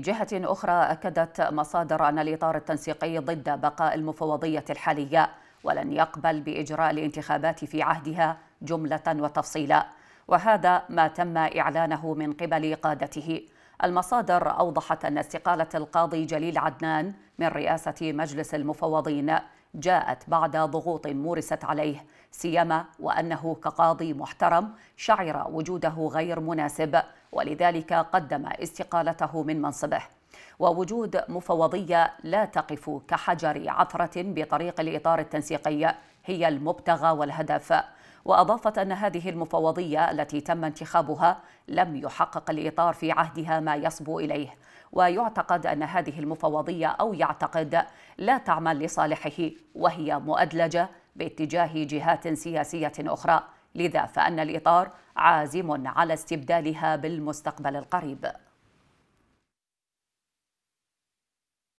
من جهة أخرى أكدت مصادر أن الإطار التنسيقي ضد بقاء المفوضية الحالية ولن يقبل بإجراء الانتخابات في عهدها جملة وتفصيلا وهذا ما تم إعلانه من قبل قادته المصادر أوضحت أن استقالة القاضي جليل عدنان من رئاسة مجلس المفوضين جاءت بعد ضغوط مورست عليه سيما وأنه كقاضي محترم شعر وجوده غير مناسب ولذلك قدم استقالته من منصبه ووجود مفوضية لا تقف كحجر عثرة بطريق الإطار التنسيقي هي المبتغى والهدف واضافت ان هذه المفوضيه التي تم انتخابها لم يحقق الاطار في عهدها ما يصبو اليه ويعتقد ان هذه المفوضيه او يعتقد لا تعمل لصالحه وهي مؤدلجه باتجاه جهات سياسيه اخرى لذا فان الاطار عازم على استبدالها بالمستقبل القريب